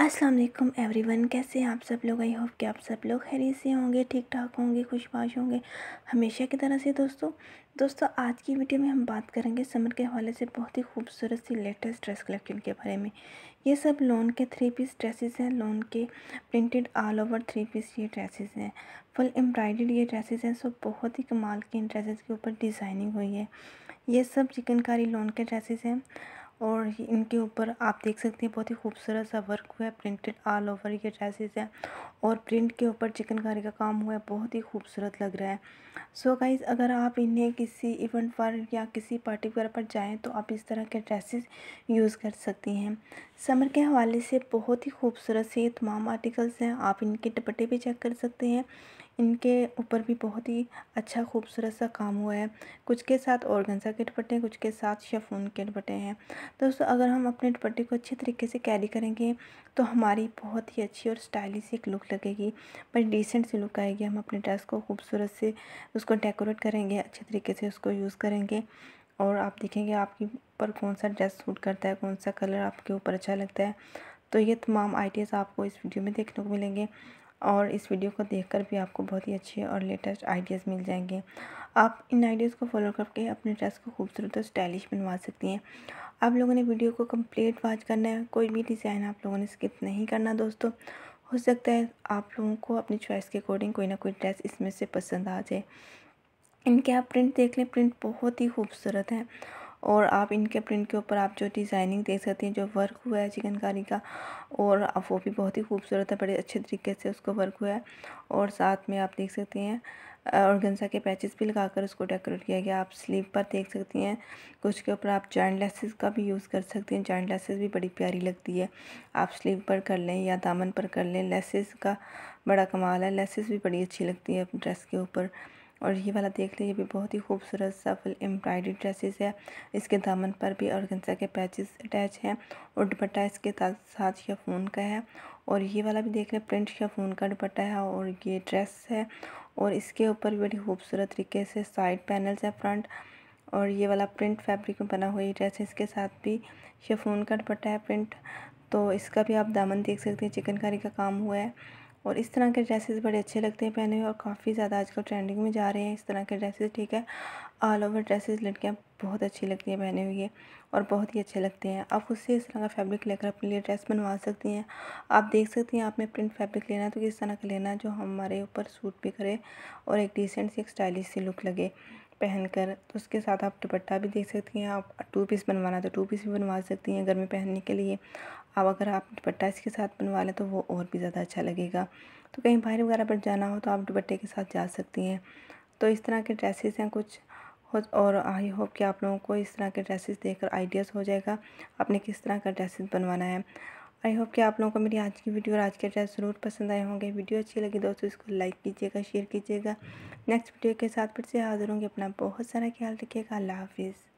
अस्सलाम वालेकुम एवरीवन कैसे हैं आप सब लोग आई होप कि आप सब लोग खैरियत से होंगे ठीक ठाक होंगे खुशबाश होंगे हमेशा की तरह से दोस्तों दोस्तों आज की वीडियो में हम बात करेंगे समर के हवाले से बहुत ही खूबसूरत सी लेटेस्ट ड्रेस कलेक्शन के बारे में ये सब लोन के थ्री पीस ड्रेसेस हैं लोन के printed all over three piece ये ड्रेसेस हैं फुल एम्ब्रॉयड ये ड्रेसेस हैं सो बहुत ही कमाल के इन ड्रेसेस के ऊपर डिज़ाइनिंग हुई है ये सब चिकनकारी लोन के ड्रेसेस हैं और इनके ऊपर आप देख सकते हैं बहुत ही खूबसूरत सा वर्क हुआ है प्रिंटेड ऑल ओवर ये ड्रेसेस हैं और प्रिंट के ऊपर चिकनकारी का काम हुआ है बहुत ही खूबसूरत लग रहा है सो so गाइज़ अगर आप इन्हें किसी इवेंट पर या किसी पार्टी वगैरह पर जाएँ तो आप इस तरह के ड्रेसेस यूज़ कर सकती हैं समर के हवाले से बहुत ही खूबसूरत से तमाम आर्टिकल्स हैं आप इनके दुपट्टे भी चेक कर सकते हैं इनके ऊपर भी बहुत ही अच्छा खूबसूरत सा काम हुआ है कुछ के साथ गंजा के दुपट्टे कुछ के साथ शेफून के दुपट्टे हैं दोस्तों अगर हम अपने दुपट्टे को अच्छे तरीके से कैरी करेंगे तो हमारी बहुत ही अच्छी और स्टाइलिश एक लुक लगेगी बड़ी डिसेंट सी लुक आएगी हम अपने ड्रेस को खूबसूरत से उसको डेकोरेट करेंगे अच्छे तरीके से उसको यूज़ करेंगे और आप देखेंगे आपके ऊपर कौन सा ड्रेस सूट करता है कौन सा कलर आपके ऊपर अच्छा लगता है तो ये तमाम आइडियाज़ आपको इस वीडियो में देखने को मिलेंगे और इस वीडियो को देखकर भी आपको बहुत ही अच्छे और लेटेस्ट आइडियाज़ मिल जाएंगे आप इन आइडियाज़ को फॉलो करके अपने ड्रेस को खूबसूरत और स्टाइलिश बनवा सकती हैं आप लोगों ने वीडियो को कंप्लीट वॉच करना है कोई भी डिज़ाइन आप लोगों ने स्किप नहीं करना दोस्तों हो सकता है आप लोगों को अपनी चॉइस के अकॉर्डिंग कोई ना कोई ड्रेस इसमें से पसंद आ जाए इनके आप प्रिंट देख लें प्रिंट बहुत ही खूबसूरत है और आप इनके प्रिंट के ऊपर आप जो डिज़ाइनिंग देख सकते हैं जो वर्क हुआ है चिकनकारी का और वो भी बहुत ही खूबसूरत है बड़े अच्छे तरीके से उसको वर्क हुआ है और साथ में आप देख सकते हैं और गंजा के पैचेस भी लगाकर उसको डेकोरेट किया गया आप स्लीव पर देख सकती हैं कुछ के ऊपर आप जॉइंट लेसेस का भी यूज़ कर सकती हैं जॉइंट लेसेस भी बड़ी प्यारी लगती है आप स्लीव पर कर लें या दामन पर कर लें लेसेस का बड़ा कमाल है लेसेस भी बड़ी अच्छी लगती है ड्रेस के ऊपर और ये वाला देख लीजिए भी बहुत ही खूबसूरत सा फुल एम्ब्रॉयडरी ड्रेसेस है इसके दामन पर भी ऑर्गेन्जा के पैचेस अटैच हैं और दुपट्टा इसके साथ शेफून का है और ये वाला भी देख लें प्रिंट शेफून का दुपट्टा है और ये ड्रेस है और इसके ऊपर भी बड़ी खूबसूरत तरीके से साइड पैनल्स है फ्रंट और ये वाला प्रिंट फैब्रिक में बना हुआ ड्रेस है इसके साथ भी शेफून का दुपट्टा है प्रिंट तो इसका भी आप दामन देख सकते हैं चिकनकारी का काम हुआ है और इस तरह के ड्रेसेस बड़े अच्छे लगते हैं पहने हुए और काफ़ी ज़्यादा आजकल ट्रेंडिंग में जा रहे हैं इस तरह के ड्रेसेस ठीक है ऑल ओवर ड्रेसेस लड़कियाँ बहुत अच्छी लगती हैं पहने हुए और बहुत ही अच्छे लगते हैं आप उससे इस तरह का फैब्रिक लेकर अपने लिए ड्रेस बनवा सकती हैं आप देख सकती हैं आपने प्रिंट फैब्रिक लेना है तो किस तरह का लेना है जो हमारे ऊपर सूट भी करे और एक डिसेंट सी एक स्टाइलिश सी लुक लगे पहन कर तो उसके साथ आप दुपट्टा भी देख सकती हैं आप टू पीस बनवाना तो टू पीस भी बनवा सकती हैं घर में पहनने के लिए अब अगर आप दुपट्टा इसके साथ बनवा लें तो वो और भी ज़्यादा अच्छा लगेगा तो कहीं बाहर वगैरह पर जाना हो तो आप दुपट्टे के साथ जा सकती हैं तो इस तरह के ड्रेसेस हैं कुछ और आई होप कि आप लोगों को इस तरह के ड्रेसेस देखकर आइडियाज़ हो जाएगा आपने किस तरह का ड्रेसेस बनवाना है आई होप कि आप लोगों को मेरी आज की वीडियो और आज के ड्रेस ज़रूर पसंद आए होंगे वीडियो अच्छी लगी तो दोस्तों इसको लाइक कीजिएगा शेयर कीजिएगा नेक्स्ट वीडियो के साथ फिर से हाजिर होंगे अपना बहुत सारा ख्याल रखिएगा अल्लाह हाफिज़